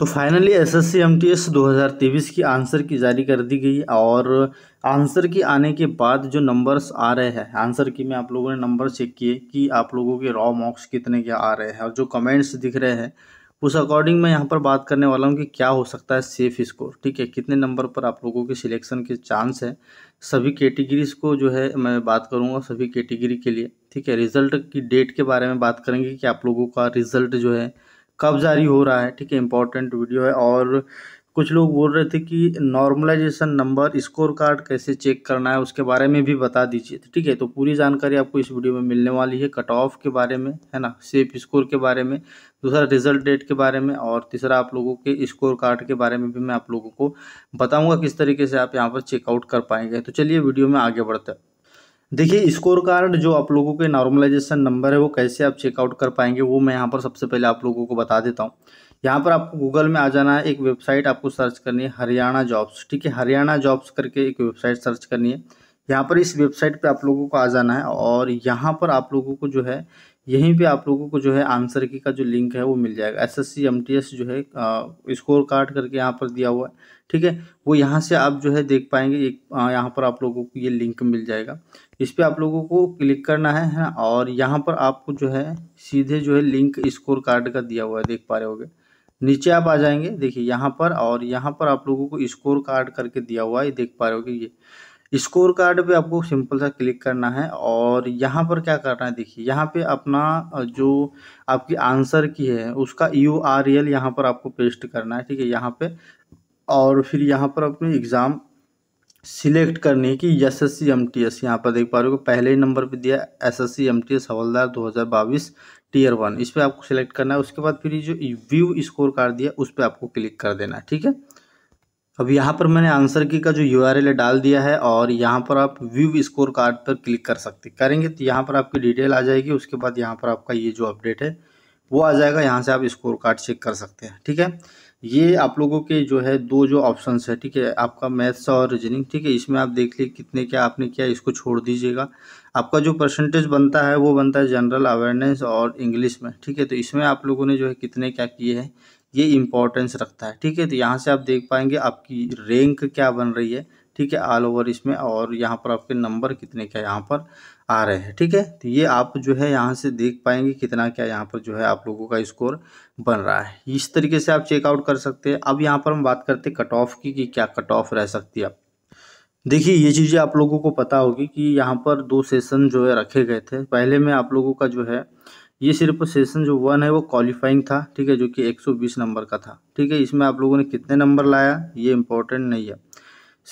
तो finally S S C M T S दो हज़ार तेईस की आंसर की जारी कर दी गई और आंसर की आने के बाद जो नंबर्स आ रहे हैं आंसर की मैं आप लोगों ने नंबर चेक किए कि आप लोगों के रॉ मार्क्स कितने के आ रहे हैं और जो कमेंट्स दिख रहे हैं उस अकॉर्डिंग मैं यहाँ पर बात करने वाला हूँ कि क्या हो सकता है सेफ स्कोर ठीक है कितने नंबर पर आप लोगों के सिलेक्शन के चांस है सभी कैटेगरीज को जो है मैं बात करूँगा सभी कैटेगरी के लिए ठीक है रिजल्ट की डेट के बारे में बात करेंगे कि आप लोगों का रिजल्ट जो है कब जारी हो रहा है ठीक है इंपॉर्टेंट वीडियो है और कुछ लोग बोल रहे थे कि नॉर्मलाइजेशन नंबर स्कोर कार्ड कैसे चेक करना है उसके बारे में भी बता दीजिए ठीक है तो पूरी जानकारी आपको इस वीडियो में मिलने वाली है कट ऑफ के बारे में है ना सेफ स्कोर के बारे में दूसरा रिजल्ट डेट के बारे में और तीसरा आप लोगों के स्कोर कार्ड के बारे में भी मैं आप लोगों को बताऊँगा किस तरीके से आप यहाँ पर चेकआउट कर पाएंगे तो चलिए वीडियो में आगे बढ़ते हैं देखिए स्कोर कार्ड जो आप लोगों के नॉर्मलाइजेशन नंबर है वो कैसे आप चेकआउट कर पाएंगे वो मैं यहाँ पर सबसे पहले आप लोगों को बता देता हूँ यहाँ पर आपको गूगल में आ जाना है एक वेबसाइट आपको सर्च करनी है हरियाणा जॉब्स ठीक है हरियाणा जॉब्स करके एक वेबसाइट सर्च करनी है यहाँ पर इस वेबसाइट पे आप लोगों को आ जाना है और यहाँ पर आप लोगों को जो है यहीं पे आप लोगों को जो है आंसर की का जो लिंक है वो मिल जाएगा एस एस जो है स्कोर कार्ड करके यहाँ पर दिया हुआ है ठीक है वो यहाँ से आप जो है देख पाएंगे एक यहाँ पर आप लोगों को ये लिंक मिल जाएगा इस पर आप लोगों को क्लिक करना है है और यहाँ पर आपको जो है सीधे जो है लिंक स्कोर कार्ड का दिया हुआ है देख पा रहे होगे नीचे आप आ जाएंगे देखिए यहाँ पर और यहाँ पर आप लोगों को स्कोर कार्ड करके दिया हुआ है देख पा रहे होगे ये स्कोर कार्ड पे आपको सिंपल सा क्लिक करना है और यहाँ पर क्या करना है देखिए यहाँ पे अपना जो आपकी आंसर की है उसका यू आर एल यहाँ पर आपको पेस्ट करना है ठीक है यहाँ पे और फिर यहाँ पर अपनी एग्ज़ाम सिलेक्ट करनी है कि S S C M T S यहाँ पर देख पा रहे हो पहले ही नंबर पे दिया S S C M T S हवलदार दो हज़ार बाईस टीयर वन इस पर आपको सिलेक्ट करना है उसके बाद फिर ये जो व्यू स्कोर कार्ड दिया उस पर आपको क्लिक कर देना है ठीक है अब यहाँ पर मैंने आंसर की का जो यू है डाल दिया है और यहाँ पर आप व्यू स्कोर कार्ड पर क्लिक कर सकते करेंगे तो यहाँ पर आपकी डिटेल आ जाएगी उसके बाद यहाँ पर आपका ये जो अपडेट है वो आ जाएगा यहाँ से आप स्कोर कार्ड चेक कर सकते हैं ठीक है ये आप लोगों के जो है दो जो ऑप्शन है ठीक है आपका मैथ्स और रीजनिंग ठीक है इसमें आप देख लीजिए कितने क्या आपने किया इसको छोड़ दीजिएगा आपका जो परसेंटेज बनता है वो बनता है जनरल अवेयरनेस और इंग्लिश में ठीक है तो इसमें आप लोगों ने जो है कितने क्या किए हैं ये इम्पोर्टेंस रखता है ठीक है तो यहाँ से आप देख पाएंगे आपकी रैंक क्या बन रही है ठीक है ऑल ओवर इसमें और यहाँ पर आपके नंबर कितने क्या यहाँ पर आ रहे हैं ठीक है तो ये आप जो है यहाँ से देख पाएंगे कितना क्या यहाँ पर जो है आप लोगों का स्कोर बन रहा है इस तरीके से आप चेकआउट कर सकते हैं अब यहाँ पर हम बात करते हैं कट ऑफ की कि क्या कट ऑफ रह सकती है देखिए ये चीज़ें आप लोगों को पता होगी कि यहाँ पर दो सेशन जो है रखे गए थे पहले में आप लोगों का जो है ये सिर्फ सेशन जो वन है वो क्वालिफाइंग था ठीक है जो कि 120 नंबर का था ठीक है इसमें आप लोगों ने कितने नंबर लाया ये इम्पोर्टेंट नहीं है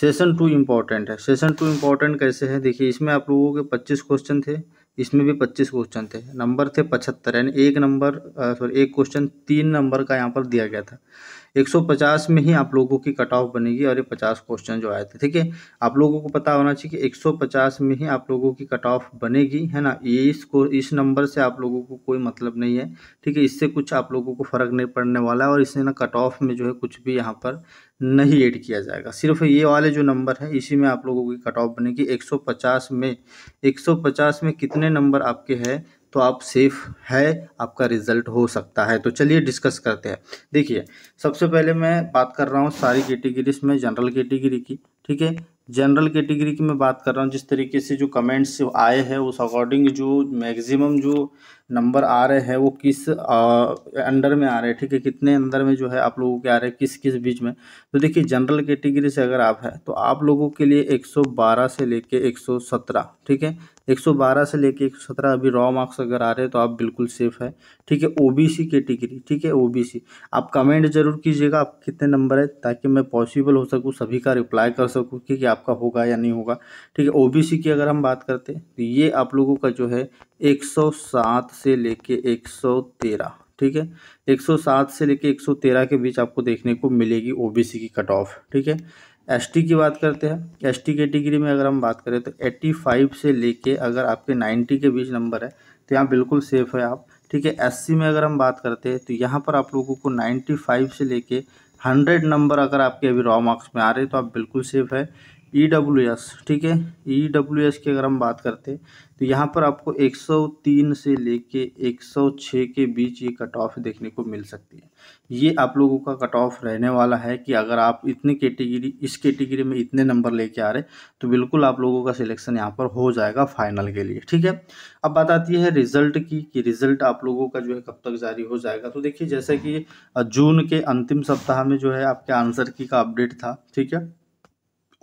सेशन टू इम्पॉर्टेंट है सेशन टू इम्पोर्टेंट कैसे है देखिए इसमें आप लोगों के 25 क्वेश्चन थे इसमें भी 25 क्वेश्चन थे नंबर थे पचहत्तर यानी एक नंबर सॉरी एक क्वेश्चन तीन नंबर का यहाँ पर दिया गया था 150 में ही आप लोगों की कट ऑफ बनेगी और ये 50 क्वेश्चन जो आए थे ठीक है आप लोगों को पता होना चाहिए कि 150 में ही आप लोगों की कट ऑफ बनेगी है ना ये इसको इस नंबर से आप लोगों को कोई मतलब नहीं है ठीक है इससे कुछ आप लोगों को फ़र्क नहीं पड़ने वाला है और इससे ना कट ऑफ में जो है कुछ भी यहाँ पर नहीं ऐड किया जाएगा सिर्फ ये वाले जो नंबर है इसी में आप लोगों की कट ऑफ बनेगी 150 में 150 में कितने नंबर आपके हैं तो आप सेफ़ है आपका रिज़ल्ट हो सकता है तो चलिए डिस्कस करते हैं देखिए सबसे पहले मैं बात कर रहा हूँ सारी कैटेगरीज में जनरल कैटेगरी की ठीक है जनरल कैटेगरी की मैं बात कर रहा हूँ जिस तरीके से जो कमेंट्स आए हैं उस अकॉर्डिंग जो मैक्सिमम जो नंबर आ रहे हैं वो किस अंडर में आ रहे हैं ठीक है कितने अंदर में जो है आप लोगों के आ रहे हैं किस किस बीच में तो देखिए जनरल कैटेगरी से अगर आप हैं तो आप लोगों के लिए 112 से लेके 117 ठीक है 112 से लेके 117 अभी रॉ मार्क्स अगर आ रहे हैं तो आप बिल्कुल सेफ़ है ठीक है ओबीसी कैटेगरी ठीक है ओ आप कमेंट जरूर कीजिएगा आप कितने नंबर है ताकि मैं पॉसिबल हो सकूँ सभी का रिप्लाई कर सकूँ ठीक है आप आपका होगा या नहीं होगा ठीक है ओबीसी की अगर हम बात करते हैं तो ये आप लोगों का जो है 107 से लेके 113 ठीक है 107 से लेके 113 के बीच आपको देखने को मिलेगी ओबीसी की कट ऑफ ठीक है एसटी की बात करते हैं एसटी कैटेगरी में अगर हम बात करें तो 85 से लेके अगर आपके 90 के बीच नंबर है तो यहाँ बिल्कुल सेफ़ है आप ठीक है एससी में अगर हम बात करते हैं तो यहाँ पर आप लोगों को 95 से लेके 100 नंबर अगर आपके अभी रॉ मार्क्स में आ रहे हैं तो आप बिल्कुल सेफ़ है ई डब्ल्यू एस ठीक है ई डब्ल्यू एस की अगर हम बात करते हैं तो यहाँ पर आपको 103 से लेके 106 के बीच ये कट ऑफ देखने को मिल सकती है ये आप लोगों का कट ऑफ रहने वाला है कि अगर आप इतनी कैटेगरी इस कैटेगरी में इतने नंबर लेके आ रहे तो बिल्कुल आप लोगों का सिलेक्शन यहाँ पर हो जाएगा फाइनल के लिए ठीक है अब बात आती है रिजल्ट की कि रिजल्ट आप लोगों का जो है कब तक जारी हो जाएगा तो देखिए जैसे कि जून के अंतिम सप्ताह में जो है आपके आंसर की का अपडेट था ठीक है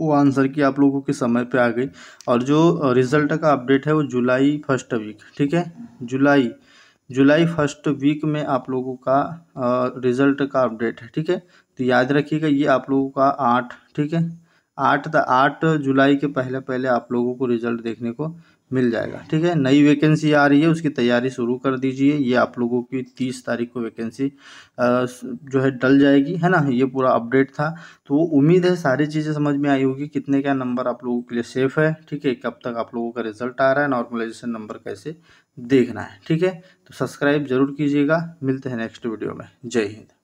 वो आंसर की आप लोगों के समय पे आ गई और जो रिज़ल्ट का अपडेट है वो जुलाई फर्स्ट वीक ठीक है जुलाई जुलाई फर्स्ट वीक में आप लोगों का रिज़ल्ट का अपडेट है ठीक है तो याद रखिएगा ये आप लोगों का आठ ठीक है आठ आठ जुलाई के पहले पहले आप लोगों को रिज़ल्ट देखने को मिल जाएगा ठीक है नई वैकेंसी आ रही है उसकी तैयारी शुरू कर दीजिए ये आप लोगों की तीस तारीख को वैकेंसी जो है डल जाएगी है ना ये पूरा अपडेट था तो उम्मीद है सारी चीज़ें समझ में आई होगी कितने क्या नंबर आप लोगों के लिए सेफ़ है ठीक है कब तक आप लोगों का रिजल्ट आ रहा है नॉर्मलाइजेशन नंबर कैसे देखना है ठीक है तो सब्सक्राइब जरूर कीजिएगा मिलते हैं नेक्स्ट वीडियो में जय हिंद